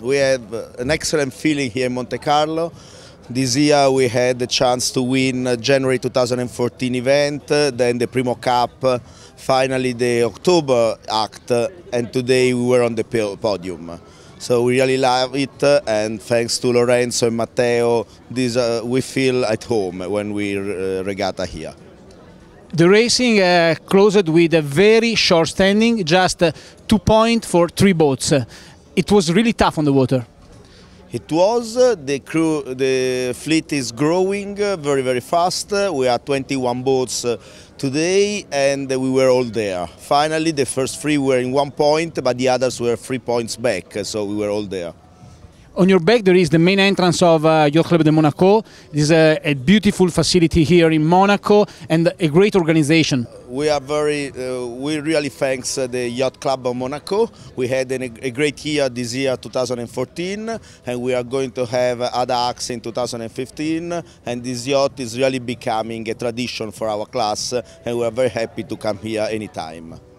We have an excellent feeling here in Monte Carlo. This year we had the chance to win January 2014 event, then the Primo Cup, finally the October Act, and today we were on the podium. So we really love it, and thanks to Lorenzo and Matteo, this, uh, we feel at home when we uh, regatta here. The racing uh, closed with a very short standing, just uh, two points for three boats it was really tough on the water. It was. Uh, the crew, the fleet is growing uh, very, very fast. Uh, we are 21 boats today, and we were all there. Finally, the first three were in one point, but the others were three points back, so we were all there. On your back, there is the main entrance of uh, Yacht Club de Monaco. This is a, a, beautiful facility here in Monaco and a great organization. Uh, we are very, uh, we really thanks uh, the Yacht Club of Monaco. We had an, a great year this year, 2014, and we are going to have other acts in 2015. And this yacht is really becoming a tradition for our class, and we are very happy to come here anytime.